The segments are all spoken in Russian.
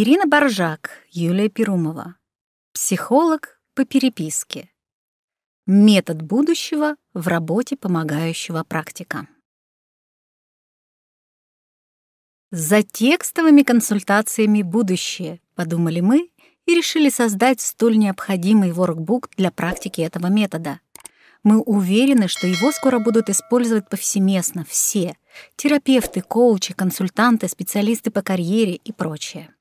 Ирина Боржак, Юлия Перумова. Психолог по переписке. Метод будущего в работе помогающего практика. За текстовыми консультациями будущее, подумали мы и решили создать столь необходимый воркбук для практики этого метода. Мы уверены, что его скоро будут использовать повсеместно все — терапевты, коучи, консультанты, специалисты по карьере и прочее.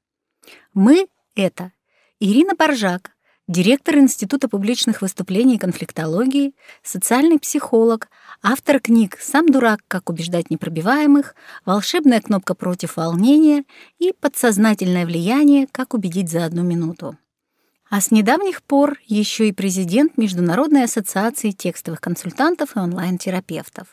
Мы — это Ирина Боржак, директор Института публичных выступлений и конфликтологии, социальный психолог, автор книг «Сам дурак. Как убеждать непробиваемых», «Волшебная кнопка против волнения» и «Подсознательное влияние. Как убедить за одну минуту». А с недавних пор еще и президент Международной ассоциации текстовых консультантов и онлайн-терапевтов.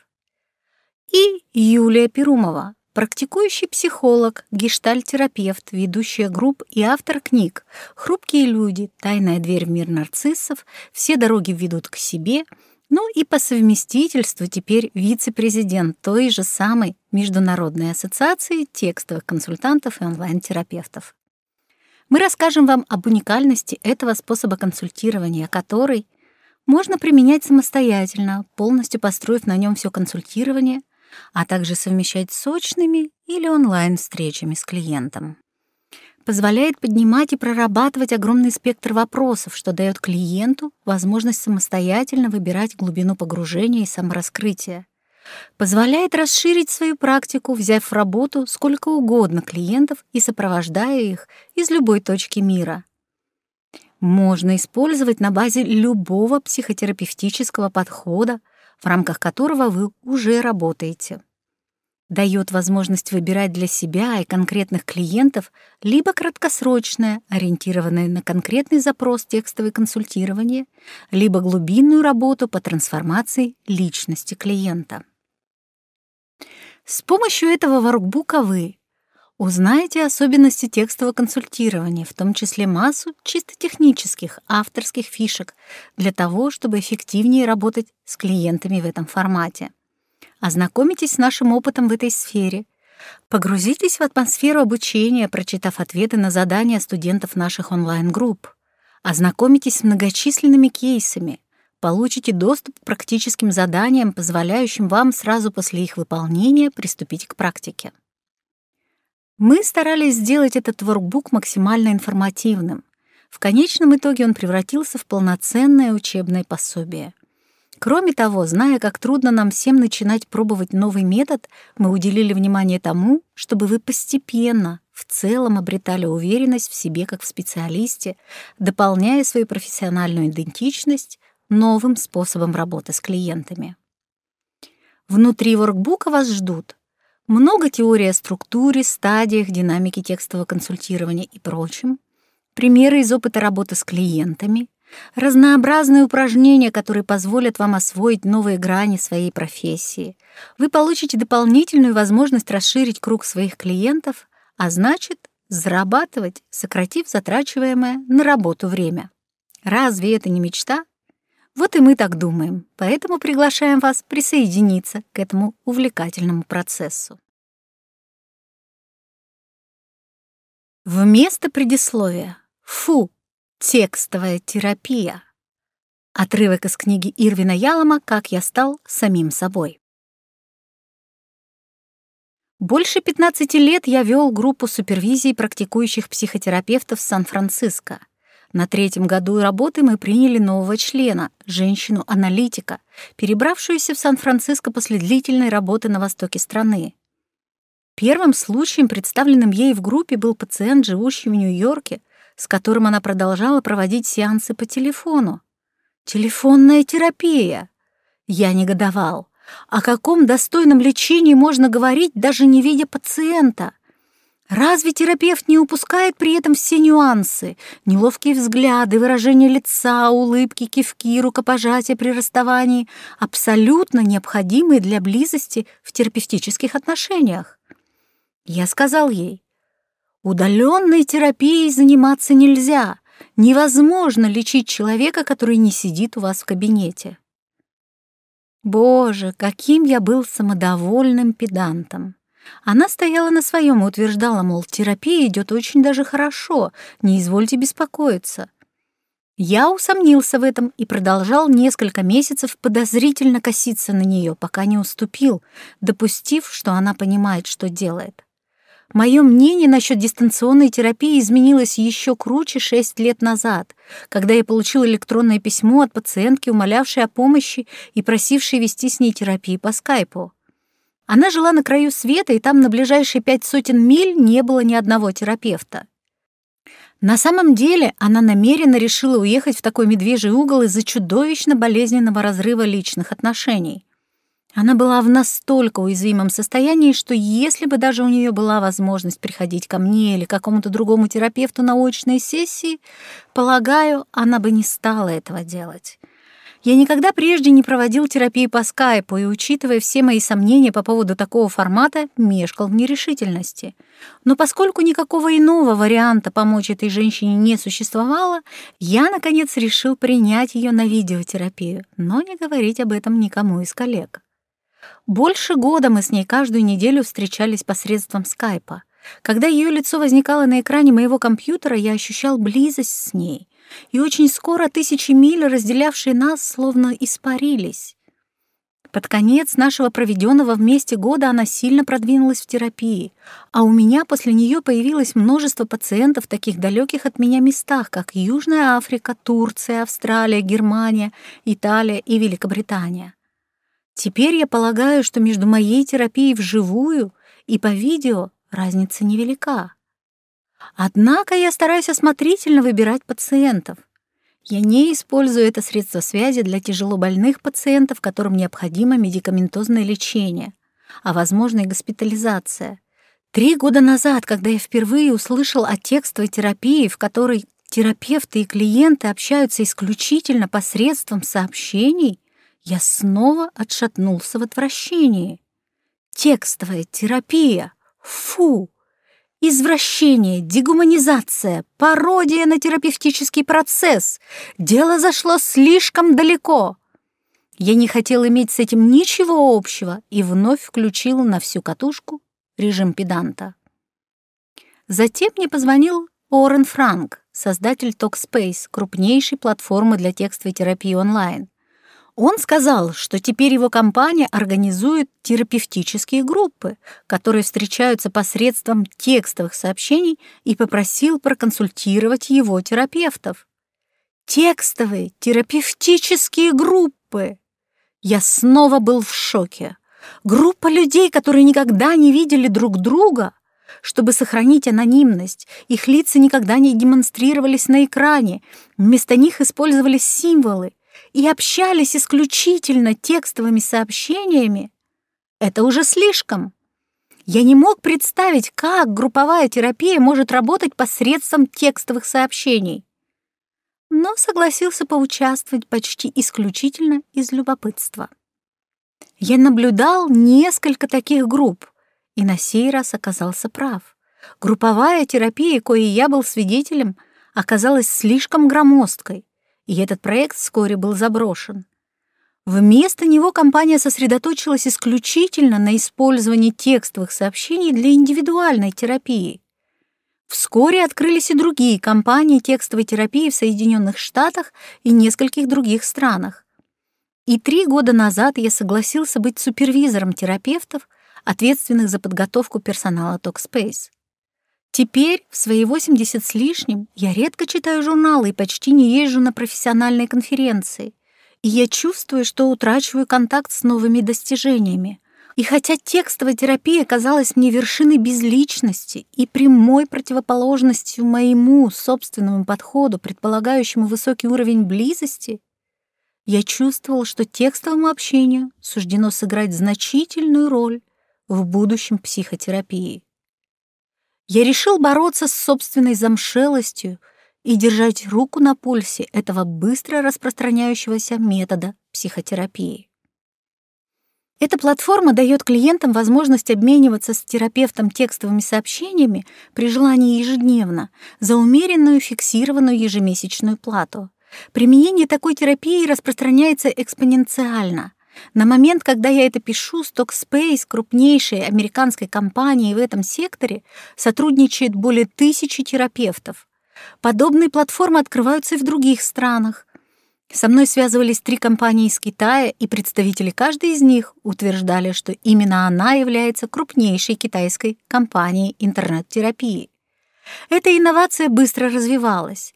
И Юлия Перумова, практикующий психолог, гештальтерапевт, ведущая групп и автор книг «Хрупкие люди», «Тайная дверь в мир нарциссов», «Все дороги ведут к себе», ну и по совместительству теперь вице-президент той же самой Международной ассоциации текстовых консультантов и онлайн-терапевтов. Мы расскажем вам об уникальности этого способа консультирования, который можно применять самостоятельно, полностью построив на нем все консультирование — а также совмещать сочными или онлайн-встречами с клиентом. Позволяет поднимать и прорабатывать огромный спектр вопросов, что дает клиенту возможность самостоятельно выбирать глубину погружения и самораскрытия. Позволяет расширить свою практику, взяв в работу сколько угодно клиентов и сопровождая их из любой точки мира — можно использовать на базе любого психотерапевтического подхода, в рамках которого вы уже работаете. Дает возможность выбирать для себя и конкретных клиентов либо краткосрочное, ориентированное на конкретный запрос текстовое консультирование, либо глубинную работу по трансформации личности клиента. С помощью этого воркбука вы Узнаете особенности текстового консультирования, в том числе массу чисто технических, авторских фишек, для того, чтобы эффективнее работать с клиентами в этом формате. Ознакомитесь с нашим опытом в этой сфере. Погрузитесь в атмосферу обучения, прочитав ответы на задания студентов наших онлайн-групп. Ознакомитесь с многочисленными кейсами. Получите доступ к практическим заданиям, позволяющим вам сразу после их выполнения приступить к практике. Мы старались сделать этот воркбук максимально информативным. В конечном итоге он превратился в полноценное учебное пособие. Кроме того, зная, как трудно нам всем начинать пробовать новый метод, мы уделили внимание тому, чтобы вы постепенно, в целом обретали уверенность в себе как в специалисте, дополняя свою профессиональную идентичность новым способом работы с клиентами. Внутри воркбука вас ждут много теорий о структуре, стадиях, динамике текстового консультирования и прочем. Примеры из опыта работы с клиентами. Разнообразные упражнения, которые позволят вам освоить новые грани своей профессии. Вы получите дополнительную возможность расширить круг своих клиентов, а значит, зарабатывать, сократив затрачиваемое на работу время. Разве это не мечта? Вот и мы так думаем, поэтому приглашаем вас присоединиться к этому увлекательному процессу. Вместо предисловия «Фу! Текстовая терапия!» Отрывок из книги Ирвина Ялома «Как я стал самим собой». Больше 15 лет я вел группу супервизии практикующих психотерапевтов Сан-Франциско — на третьем году работы мы приняли нового члена, женщину-аналитика, перебравшуюся в Сан-Франциско после длительной работы на востоке страны. Первым случаем, представленным ей в группе, был пациент, живущий в Нью-Йорке, с которым она продолжала проводить сеансы по телефону. Телефонная терапия! Я негодовал. О каком достойном лечении можно говорить, даже не видя пациента? Разве терапевт не упускает при этом все нюансы? Неловкие взгляды, выражение лица, улыбки, кивки, рукопожатия при расставании, абсолютно необходимые для близости в терапевтических отношениях. Я сказал ей, удаленной терапией заниматься нельзя. Невозможно лечить человека, который не сидит у вас в кабинете. Боже, каким я был самодовольным педантом! Она стояла на своем и утверждала, мол, терапия идет очень даже хорошо, не извольте беспокоиться. Я усомнился в этом и продолжал несколько месяцев подозрительно коситься на нее, пока не уступил, допустив, что она понимает, что делает. Мое мнение насчет дистанционной терапии изменилось еще круче шесть лет назад, когда я получил электронное письмо от пациентки, умолявшей о помощи и просившей вести с ней терапию по скайпу. Она жила на краю света, и там на ближайшие пять сотен миль не было ни одного терапевта. На самом деле она намеренно решила уехать в такой медвежий угол из-за чудовищно болезненного разрыва личных отношений. Она была в настолько уязвимом состоянии, что если бы даже у нее была возможность приходить ко мне или какому-то другому терапевту на очной сессии, полагаю, она бы не стала этого делать. Я никогда прежде не проводил терапии по скайпу, и, учитывая все мои сомнения по поводу такого формата, мешкал в нерешительности. Но поскольку никакого иного варианта помочь этой женщине не существовало, я, наконец, решил принять ее на видеотерапию, но не говорить об этом никому из коллег. Больше года мы с ней каждую неделю встречались посредством скайпа. Когда ее лицо возникало на экране моего компьютера, я ощущал близость с ней — и очень скоро тысячи миль, разделявшие нас, словно испарились. Под конец нашего проведенного вместе года она сильно продвинулась в терапии, а у меня после нее появилось множество пациентов в таких далеких от меня местах, как Южная Африка, Турция, Австралия, Германия, Италия и Великобритания. Теперь я полагаю, что между моей терапией вживую и по видео разница невелика. Однако я стараюсь осмотрительно выбирать пациентов. Я не использую это средство связи для тяжелобольных пациентов, которым необходимо медикаментозное лечение, а, возможно, и госпитализация. Три года назад, когда я впервые услышал о текстовой терапии, в которой терапевты и клиенты общаются исключительно посредством сообщений, я снова отшатнулся в отвращении. Текстовая терапия! Фу! Извращение, дегуманизация, пародия на терапевтический процесс. Дело зашло слишком далеко. Я не хотел иметь с этим ничего общего и вновь включил на всю катушку режим педанта. Затем мне позвонил Орен Франк, создатель TalkSpace, крупнейшей платформы для текстовой терапии онлайн. Он сказал, что теперь его компания организует терапевтические группы, которые встречаются посредством текстовых сообщений и попросил проконсультировать его терапевтов. Текстовые терапевтические группы! Я снова был в шоке. Группа людей, которые никогда не видели друг друга. Чтобы сохранить анонимность, их лица никогда не демонстрировались на экране. Вместо них использовались символы — и общались исключительно текстовыми сообщениями, это уже слишком. Я не мог представить, как групповая терапия может работать посредством текстовых сообщений. Но согласился поучаствовать почти исключительно из любопытства. Я наблюдал несколько таких групп, и на сей раз оказался прав. Групповая терапия, коей я был свидетелем, оказалась слишком громоздкой и этот проект вскоре был заброшен. Вместо него компания сосредоточилась исключительно на использовании текстовых сообщений для индивидуальной терапии. Вскоре открылись и другие компании текстовой терапии в Соединенных Штатах и нескольких других странах. И три года назад я согласился быть супервизором терапевтов, ответственных за подготовку персонала TalkSpace. Теперь, в свои 80 с лишним, я редко читаю журналы и почти не езжу на профессиональные конференции. И я чувствую, что утрачиваю контакт с новыми достижениями. И хотя текстовая терапия казалась мне вершиной безличности и прямой противоположностью моему собственному подходу, предполагающему высокий уровень близости, я чувствовал, что текстовому общению суждено сыграть значительную роль в будущем психотерапии. Я решил бороться с собственной замшелостью и держать руку на пульсе этого быстро распространяющегося метода психотерапии. Эта платформа дает клиентам возможность обмениваться с терапевтом текстовыми сообщениями при желании ежедневно за умеренную фиксированную ежемесячную плату. Применение такой терапии распространяется экспоненциально — на момент, когда я это пишу, Stockspace, крупнейшей американской компанией в этом секторе, сотрудничает более тысячи терапевтов. Подобные платформы открываются и в других странах. Со мной связывались три компании из Китая, и представители каждой из них утверждали, что именно она является крупнейшей китайской компанией интернет-терапии. Эта инновация быстро развивалась.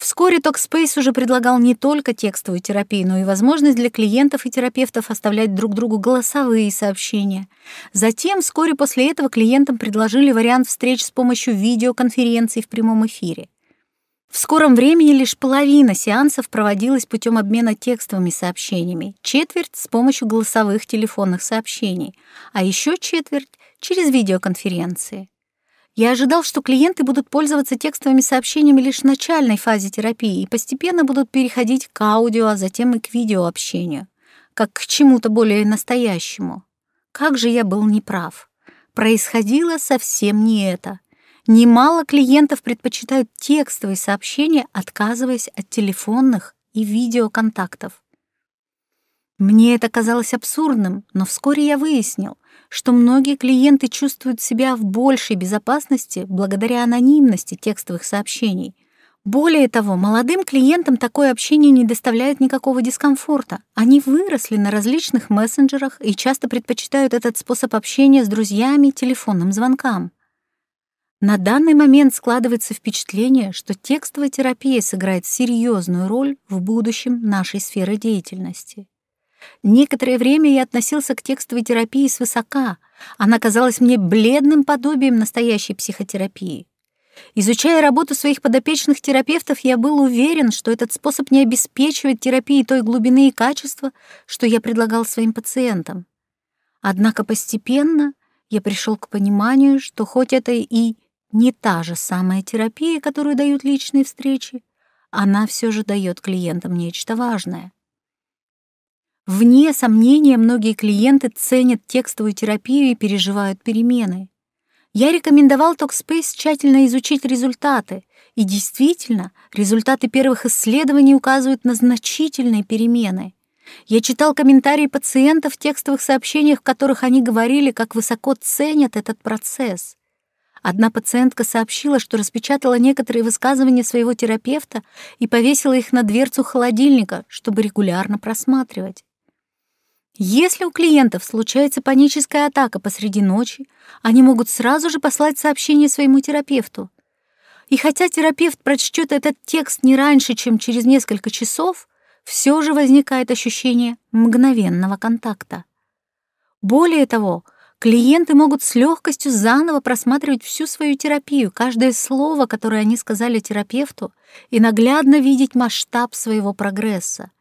Вскоре Talkspace уже предлагал не только текстовую терапию, но и возможность для клиентов и терапевтов оставлять друг другу голосовые сообщения. Затем, вскоре после этого, клиентам предложили вариант встреч с помощью видеоконференций в прямом эфире. В скором времени лишь половина сеансов проводилась путем обмена текстовыми сообщениями, четверть — с помощью голосовых телефонных сообщений, а еще четверть — через видеоконференции. Я ожидал, что клиенты будут пользоваться текстовыми сообщениями лишь в начальной фазе терапии и постепенно будут переходить к аудио, а затем и к видеообщению, как к чему-то более настоящему. Как же я был неправ. Происходило совсем не это. Немало клиентов предпочитают текстовые сообщения, отказываясь от телефонных и видеоконтактов. Мне это казалось абсурдным, но вскоре я выяснил, что многие клиенты чувствуют себя в большей безопасности благодаря анонимности текстовых сообщений. Более того, молодым клиентам такое общение не доставляет никакого дискомфорта. Они выросли на различных мессенджерах и часто предпочитают этот способ общения с друзьями телефонным звонкам. На данный момент складывается впечатление, что текстовая терапия сыграет серьезную роль в будущем нашей сферы деятельности. Некоторое время я относился к текстовой терапии свысока. Она казалась мне бледным подобием настоящей психотерапии. Изучая работу своих подопечных терапевтов, я был уверен, что этот способ не обеспечивает терапии той глубины и качества, что я предлагал своим пациентам. Однако постепенно я пришел к пониманию, что хоть это и не та же самая терапия, которую дают личные встречи, она все же дает клиентам нечто важное — Вне сомнения, многие клиенты ценят текстовую терапию и переживают перемены. Я рекомендовал Talkspace тщательно изучить результаты, и действительно, результаты первых исследований указывают на значительные перемены. Я читал комментарии пациентов в текстовых сообщениях, в которых они говорили, как высоко ценят этот процесс. Одна пациентка сообщила, что распечатала некоторые высказывания своего терапевта и повесила их на дверцу холодильника, чтобы регулярно просматривать. Если у клиентов случается паническая атака посреди ночи, они могут сразу же послать сообщение своему терапевту. И хотя терапевт прочтет этот текст не раньше, чем через несколько часов, все же возникает ощущение мгновенного контакта. Более того, клиенты могут с легкостью заново просматривать всю свою терапию, каждое слово, которое они сказали терапевту, и наглядно видеть масштаб своего прогресса —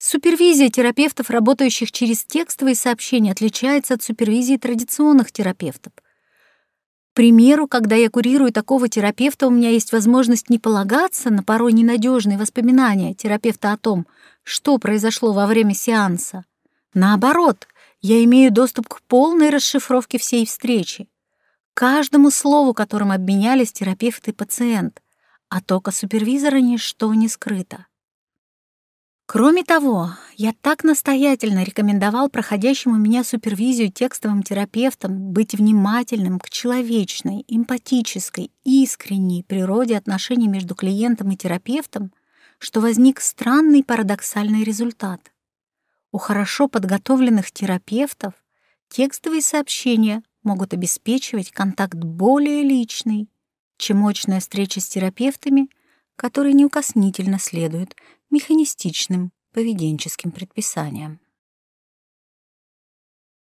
Супервизия терапевтов, работающих через текстовые сообщения, отличается от супервизии традиционных терапевтов. К примеру, когда я курирую такого терапевта, у меня есть возможность не полагаться на порой ненадежные воспоминания терапевта о том, что произошло во время сеанса. Наоборот, я имею доступ к полной расшифровке всей встречи, каждому слову, которым обменялись терапевт и пациент, а тока супервизора ничто не скрыто. Кроме того, я так настоятельно рекомендовал проходящему меня супервизию текстовым терапевтам быть внимательным к человечной, эмпатической, искренней природе отношений между клиентом и терапевтом, что возник странный парадоксальный результат. У хорошо подготовленных терапевтов текстовые сообщения могут обеспечивать контакт более личный, чем очная встреча с терапевтами, которые неукоснительно следуют — механистичным поведенческим предписаниям.